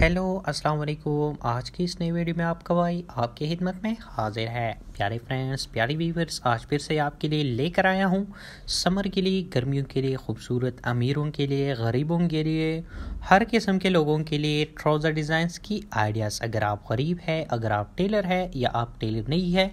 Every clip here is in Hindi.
हेलो अस्सलाम वालेकुम आज की इस नई वीडियो में आपका भाई आपकी खिदमत में हाजिर है प्यारे फ्रेंड्स प्यारे व्यूवर्स आज फिर से आपके लिए लेकर आया हूँ समर के लिए गर्मियों के लिए खूबसूरत अमीरों के लिए गरीबों के लिए हर किस्म के लोगों के लिए ट्राउज़र डिज़ाइंस की आइडियाज़ अगर आप गरीब है अगर आप टेलर है या आप टेलर नहीं है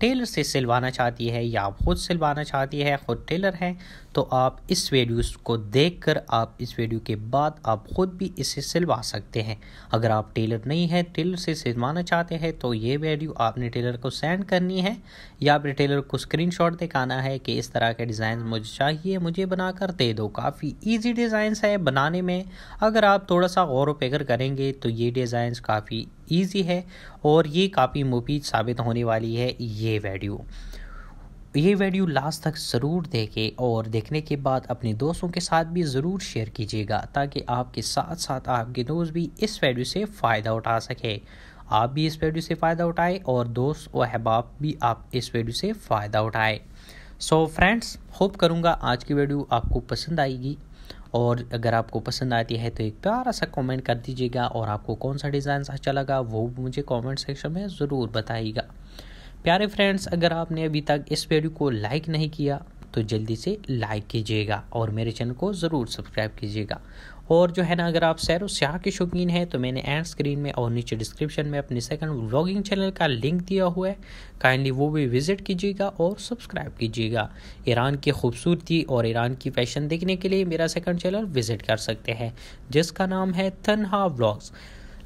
टेलर से सिलवाना चाहती है या आप खुद सिलवाना चाहती है खुद टेलर हैं तो आप इस वीडियो को देखकर आप इस वीडियो के बाद आप खुद भी इसे सिलवा सकते हैं अगर आप टेलर नहीं हैं टेलर से सिलवाना चाहते हैं तो ये वीडियो आपने टेलर को सेंड करनी है या अपने टेलर को स्क्रीनशॉट दिखाना है कि इस तरह के डिज़ाइन मुझे चाहिए मुझे बनाकर दे दो काफ़ी ईजी डिज़ाइंस है बनाने में अगर आप थोड़ा सा गौर वगर करेंगे तो ये डिज़ाइंस काफ़ी ईजी है और ये काफ़ी मुफीद साबित होने वाली है ये वीडियो ये वीडियो लास्ट तक ज़रूर देखें और देखने के बाद अपने दोस्तों के साथ भी ज़रूर शेयर कीजिएगा ताकि आपके साथ साथ आपके दोस्त भी इस वीडियो से फ़ायदा उठा सके आप भी इस वीडियो से फ़ायदा उठाएं और दोस्त व अहबाब भी आप इस वीडियो से फ़ायदा उठाएं सो फ्रेंड्स होप करूँगा आज की वीडियो आपको पसंद आएगी और अगर आपको पसंद आती है तो एक प्यारा सा कमेंट कर दीजिएगा और आपको कौन सा डिज़ाइन अच्छा लगा वो मुझे कमेंट सेक्शन में ज़रूर बताइएगा प्यारे फ्रेंड्स अगर आपने अभी तक इस वीडियो को लाइक नहीं किया तो जल्दी से लाइक कीजिएगा और मेरे चैनल को ज़रूर सब्सक्राइब कीजिएगा और जो है ना अगर आप सैर स्याह के शौकीन हैं तो मैंने एंड स्क्रीन में और नीचे डिस्क्रिप्शन में अपने सेकंड व्लॉगिंग चैनल का लिंक दिया हुआ है काइंडली वो भी विज़िट कीजिएगा और सब्सक्राइब कीजिएगा ईरान की खूबसूरती और ईरान की फैशन देखने के लिए मेरा सेकंड चैनल विज़िट कर सकते हैं जिसका नाम है तनहा ब्लॉग्स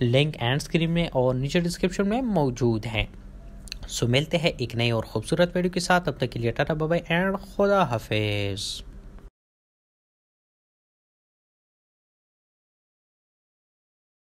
लिंक एंड स्क्रीन में और नीचे डिस्क्रिप्शन में मौजूद हैं सो मिलते हैं एक नई और खूबसूरत वीडियो के साथ अब तक के लिए टाटा बाबा एंड खुदा हाफिज़